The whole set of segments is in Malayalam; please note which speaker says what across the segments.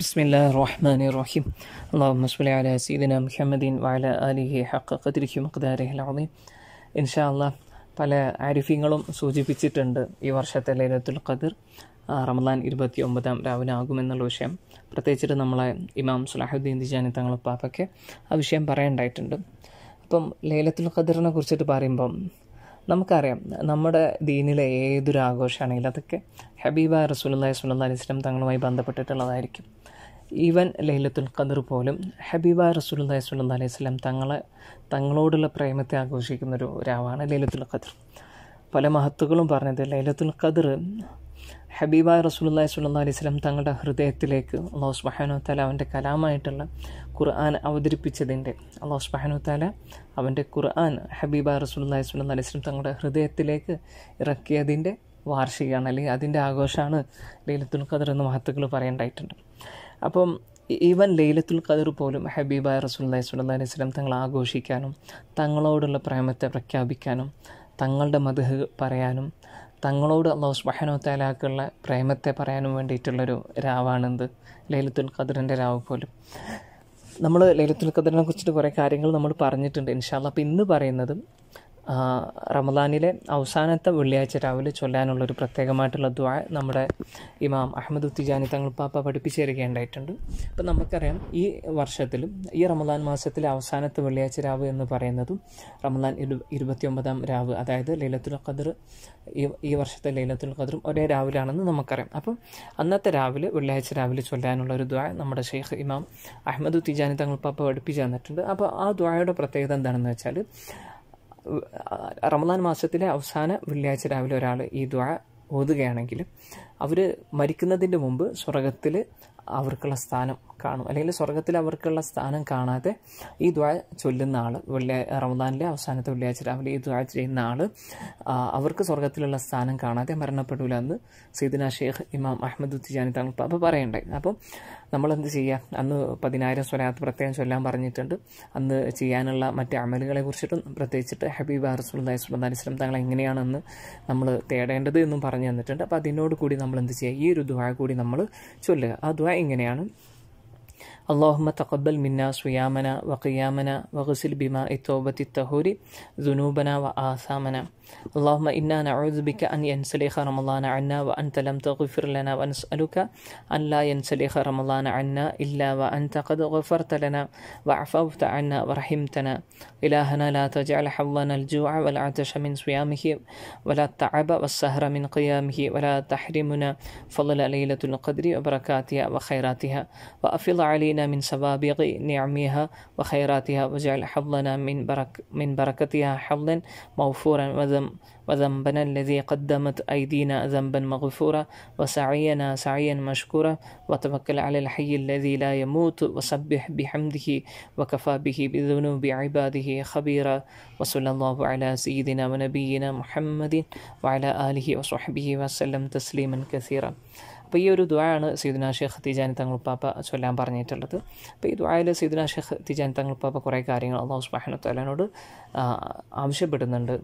Speaker 1: بسم الله പല ആരിഫ്യങ്ങളും സൂചിപ്പിച്ചിട്ടുണ്ട് ഈ വർഷത്തെ ലൈലത്തുൽ ഖദിർ റമദാൻ ഇരുപത്തി ഒമ്പതാം രാവിലെ ആകുമെന്നുള്ള വിഷയം പ്രത്യേകിച്ചിട്ട് നമ്മളെ ഇമാം സുലാഹുദ്ദീൻ ദിജാനി തങ്ങളുപ്പാപ്പൊക്കെ ആ വിഷയം പറയേണ്ടായിട്ടുണ്ട് അപ്പം ലൈലത്തുൽ ഖദറിനെ കുറിച്ചിട്ട് പറയുമ്പം നമുക്കറിയാം നമ്മുടെ ദീനിലെ ഏതൊരു ആഘോഷമാണെങ്കിലും അതൊക്കെ ഹബീബ റസൂലി അലൈഹി അലിസ്ലം തങ്ങളുമായി ബന്ധപ്പെട്ടിട്ടുള്ളതായിരിക്കും ഈവൻ ലൈലത്തുൽ ഖദർ പോലും ഹബീബ റസൂലി അലൈഹി അലൈവലം തങ്ങളെ തങ്ങളോടുള്ള പ്രേമത്തെ ആഘോഷിക്കുന്ന ഒരു ഒരാളാണ് ലൈലത്തുൽ ഖദർ പല മഹത്തുക്കളും പറഞ്ഞത് ലൈലത്തുൽ ഖദർ ഹബീബായ റസൂലുല്ലാഹി സ്വല്ലാ അലൈഹി സ്വലം തങ്ങളുടെ ഹൃദയത്തിലേക്ക് അള്ളാഹു സുബാനു താല അവൻ്റെ കലാമായിട്ടുള്ള ഖുർആൻ അവതരിപ്പിച്ചതിൻ്റെ അള്ളാഹു സുബാനു താല അവൻ്റെ ഖുർആൻ ഹബീബായ റസൂലുല്ലാഹി സ്വല്ലാ അലൈഹി സ്വലം തങ്ങളുടെ ഹൃദയത്തിലേക്ക് ഇറക്കിയതിൻ്റെ വാർഷികമാണ് അല്ലെങ്കിൽ അതിൻ്റെ ആഘോഷമാണ് ലൈലത്തുൽ ഖദർ എന്ന് മഹത്തുക്കൾ പറയേണ്ടായിട്ടുണ്ട് അപ്പം ഈവൻ ലൈലത്തുൽ ഖദർ പോലും ഹബീബായ റസൂല്ലാഹി സ്വല്ലാ അലൈഹി സ്വലം തങ്ങൾ ആഘോഷിക്കാനും തങ്ങളോടുള്ള പ്രേമത്തെ പ്രഖ്യാപിക്കാനും തങ്ങളുടെ മധു പറയാനും തങ്ങളോട് അള്ളാഹു സുബാനോ താലാക്കുള്ള പ്രേമത്തെ പറയാനും വേണ്ടിയിട്ടുള്ളൊരു രാവാണെന്ത് ലൈലത്തുൽ ഖദറിൻ്റെ രാവ് പോലും നമ്മൾ ലൈലത്തുൽ ഖദറിനെ കുറിച്ചിട്ട് കുറേ കാര്യങ്ങൾ നമ്മൾ പറഞ്ഞിട്ടുണ്ട് ഇൻഷാല്ല അപ്പോൾ ഇന്ന് പറയുന്നത് റമദാനിലെ അവസാനത്തെ വെള്ളിയാഴ്ച രാവിലെ ചൊല്ലാനുള്ള ഒരു പ്രത്യേകമായിട്ടുള്ള ദ്വാ നമ്മുടെ ഇമാം അഹമ്മദ് ഉത്തിജാനി തങ്ങൾ പാപ്പ പഠിപ്പിച്ചു തരികയുണ്ടായിട്ടുണ്ട് അപ്പം നമുക്കറിയാം ഈ വർഷത്തിലും ഈ റമദാൻ മാസത്തിലെ അവസാനത്തെ വെള്ളിയാഴ്ച രാവ് എന്ന് പറയുന്നതും റമദാൻ ഇരു ഇരുപത്തിയൊമ്പതാം രാവ് അതായത് ലൈലത്തുൽ ഖദർ ഈ ഈ വർഷത്തെ ലൈലത്തുൽ ഖദറും ഒരേ രാവിലാണെന്ന് നമുക്കറിയാം അപ്പം അന്നത്തെ രാവിലെ വെള്ളിയാഴ്ച രാവിലെ ചൊല്ലാനുള്ള ഒരു ദ്വാ നമ്മുടെ ഷെയ്ഖ് ഇമാം അഹമ്മദ് ഉത്തിജാനി തങ്ങൾ പാപ്പ പഠിപ്പിച്ചു തന്നിട്ടുണ്ട് അപ്പോൾ ആ ദ്വായയുടെ പ്രത്യേകത എന്താണെന്ന് വെച്ചാൽ റമദാൻ മാസത്തിലെ അവസാന വെള്ളിയാഴ്ച രാവിലെ ഒരാൾ ഈ ദ്വാ ഓതുകയാണെങ്കിൽ അവർ മരിക്കുന്നതിൻ്റെ മുമ്പ് സ്വർഗത്തിൽ അവർക്കുള്ള സ്ഥാനം കാണും അല്ലെങ്കിൽ സ്വർഗത്തിൽ അവർക്കുള്ള സ്ഥാനം കാണാതെ ഈ ദ്വാ ചൊല്ലുന്ന ആൾ വെള്ളി റമദാനിലെ അവസാനത്തെ വെള്ളിയാഴ്ച രാവിലെ ഈ ദ്വാ ചെയ്യുന്ന ആൾ അവർക്ക് സ്വർഗത്തിലുള്ള സ്ഥാനം കാണാതെ മരണപ്പെടില്ല എന്ന് സീദിന ഷെയ്ഖ് ഇമാം അഹമ്മദ് ഉത്തിജാനി തങ്ങൾ അപ്പോൾ പറയണ്ടേ അപ്പം നമ്മളെന്ത് ചെയ്യുക അന്ന് പതിനായിരം സ്വലാത്ത് പ്രത്യേകം ചൊല്ലാൻ പറഞ്ഞിട്ടുണ്ട് അന്ന് ചെയ്യാനുള്ള മറ്റ് അമലുകളെ കുറിച്ചിട്ടും പ്രത്യേകിച്ചിട്ട് ഹബീബ് അറസുല്ലാ സ്വലം തങ്ങൾ എങ്ങനെയാണെന്ന് നമ്മൾ തേടേണ്ടത് എന്നും പറഞ്ഞു തന്നിട്ടുണ്ട് അപ്പോൾ അതിനോട് കൂടി നമ്മൾ നമ്മൾ എന്ത് ചെയ്യുക ഈ ഒരു ദ്വാ കൂടി നമ്മൾ ചൊല്ലുക ആ ദ്വാ ഇങ്ങനെയാണ് اللهم تقبل منا صيامنا وقيامنا وغسل بماء التوبة الطهور ذنوبنا وآثامنا اللهم إنا نعوذ بك أن ينسلخ رمضان عنا وأنت لم تغفر لنا ونسألك أن لا ينسلخ رمضان عنا إلا وأنت قد غفرت لنا وعفوت عنا ورحمتنا إلهنا لا تجعل حولنا الجوع والعطش من صيامه ولا التعب والسهر من قيامه ولا تحرمنا فضل ليلة القدر وبركاتها وخيراتها وأفض علينا من سبابق نعمها وخيراتها واجعل حظنا من برك من بركتها حظا موفورا وذنبنا الذي قدمت أيدينا ذنبا مغفورا وسعينا سعيا مشكورا وتوكل على الحي الذي لا يموت وسبح بحمده وكفى به بذنوب عباده خبيرا وصلى الله على سيدنا ونبينا محمد وعلى آله وصحبه وسلم تسليما كثيرا അപ്പോൾ ഈ ഒരു ദ്വായാണ് സീദുന ഷെയ്ഖ് തങ്ങൾ പാപ്പ ചൊല്ലാൻ പറഞ്ഞിട്ടുള്ളത് അപ്പോൾ ഈ ദ്വായിൽ സീദുന ഷെയ്ഖ് തങ്ങൾ പാപ്പ കുറേ കാര്യങ്ങൾ അള്ളാഹു സുബാഹനു ആവശ്യപ്പെടുന്നുണ്ട്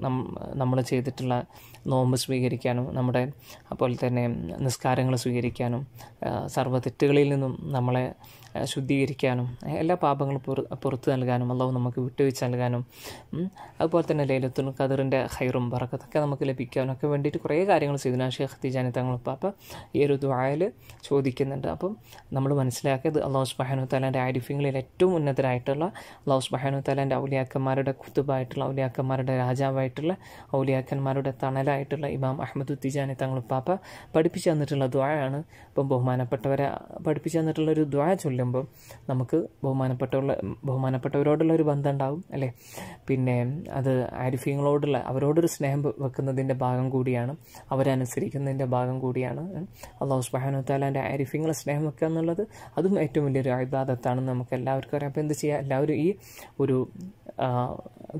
Speaker 1: നമ്മൾ ചെയ്തിട്ടുള്ള നോമ്പ് സ്വീകരിക്കാനും നമ്മുടെ അതുപോലെ തന്നെ നിസ്കാരങ്ങൾ സ്വീകരിക്കാനും സർവ്വ തെറ്റുകളിൽ നിന്നും നമ്മളെ ശുദ്ധീകരിക്കാനും എല്ലാ പാപങ്ങളും പുറത്ത് നൽകാനും അള്ളാഹു നമുക്ക് വിട്ടുവെച്ച് നൽകാനും അതുപോലെ തന്നെ ലൈലത്തുൽ ഖദറിൻ്റെ ഹൈറും പറക്കത്തൊക്കെ നമുക്ക് ലഭിക്കാനൊക്കെ വേണ്ടിയിട്ട് കുറേ കാര്യങ്ങൾ ചെയ്തു ഷേഖ് തിജാനി തങ്ങൾ പാപ്പ ഈ ഒരു ദ്വായൽ ചോദിക്കുന്നുണ്ട് അപ്പം നമ്മൾ മനസ്സിലാക്കിയത് അള്ളാഹു സുബാനു താലാൻ്റെ ആരിഫ്യങ്ങളിൽ ഏറ്റവും ഉന്നതരായിട്ടുള്ള അള്ളാഹു സുബാനു താലാൻ്റെ ഔലിയാക്കന്മാരുടെ കുത്തുബായിട്ടുള്ള ഔലിയാക്കന്മാരുടെ രാജാവായിട്ടുള്ള ഔലിയാക്കന്മാരുടെ തണല ആയിട്ടുള്ള ഇമാം അഹമ്മദ് ഉത്തിജാനെ പാപ്പ പഠിപ്പിച്ചു തന്നിട്ടുള്ള ദ്വാരാണ് ഇപ്പം ബഹുമാനപ്പെട്ടവരെ പഠിപ്പിച്ചു തന്നിട്ടുള്ള ഒരു ദ്വാര ചൊല്ലുമ്പോൾ നമുക്ക് ബഹുമാനപ്പെട്ടുള്ള ബഹുമാനപ്പെട്ടവരോടുള്ള ഒരു ബന്ധം ഉണ്ടാവും അല്ലേ പിന്നെ അത് ആരിഫ്യങ്ങളോടുള്ള അവരോടൊരു സ്നേഹം വെക്കുന്നതിൻ്റെ ഭാഗം കൂടിയാണ് അവരനുസരിക്കുന്നതിൻ്റെ ഭാഗം കൂടിയാണ് അള്ളാഹു സുബാനു താലാൻ്റെ ആരിഫ്യങ്ങളെ സ്നേഹം വെക്കുക എന്നുള്ളത് അതും ഏറ്റവും വലിയൊരു അഭിബാധത്താണ് നമുക്ക് എല്ലാവർക്കും അറിയാം അപ്പോൾ എന്ത് ചെയ്യുക എല്ലാവരും ഈ ഒരു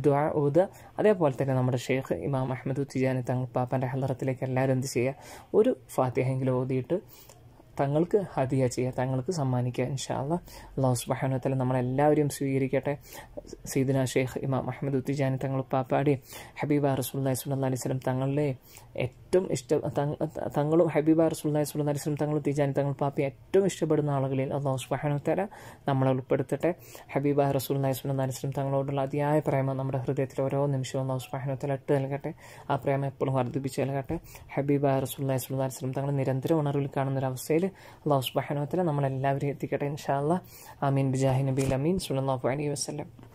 Speaker 1: ദ്വാ ഊത് അതേപോലെ തന്നെ നമ്മുടെ ഷെയ്ഖ് ഇമാം അഹമ്മദ് തിജാനി തങ്ങൾ പാപ്പൻ്റെ ഹലറത്തിലേക്ക് എല്ലാവരും എന്ത് ചെയ്യുക ഒരു ഫാത്തിഹെങ്കിലും ഓതിയിട്ട് തങ്ങൾക്ക് ഹദിയ ചെയ്യുക തങ്ങൾക്ക് സമ്മാനിക്കുക ഇൻഷാല്ല അള്ളാഹു സുബാനുത്തല നമ്മളെല്ലാവരും സ്വീകരിക്കട്ടെ സീദിന ഷെയ്ഖ് ഇമാം മുഹമ്മദ് ഉത്തിജാനി തങ്ങൾ പാപ്പാടി ഹബീബ റസുല്ലാ സുല്ലാ അലൈഹി സ്വലം തങ്ങളുടെ ഏറ്റവും ഇഷ്ട തങ്ങളും ഹബീബ റസുല്ലാ സുല്ലാ അലൈഹി സ്വലം തങ്ങൾ തിജാനി തങ്ങൾ പാപ്പി ഏറ്റവും ഇഷ്ടപ്പെടുന്ന ആളുകളിൽ അള്ളാഹു സുബാനുത്തല നമ്മളെ ഉൾപ്പെടുത്തട്ടെ ഹബീബ റസുല്ലാ സുല്ലാ അലൈഹി സ്വലം തങ്ങളോടുള്ള അതിയായ പ്രേമം നമ്മുടെ ഹൃദയത്തിൽ ഓരോ നിമിഷവും അള്ളാഹു സുബാനുത്തല ഇട്ട് നൽകട്ടെ ആ പ്രേമം എപ്പോഴും വർദ്ധിപ്പിച്ച് നൽകട്ടെ ഹബീബ റസുല്ലാ സുല്ലാ അലൈഹി സ്വലം തങ്ങൾ നിരന്തരം ഉണർവിൽ കാണുന്ന ഒരു അവസ്ഥയിൽ ലെവലിലേക്ക് അള്ളാഹു സുബാഹനോത്തല നമ്മളെല്ലാവരും എത്തിക്കട്ടെ ഇൻഷാ അല്ലാ അമീൻ ബിജാഹി നബീൽ അമീൻ സുലല്ലാഹു അലൈഹി വസ്ലം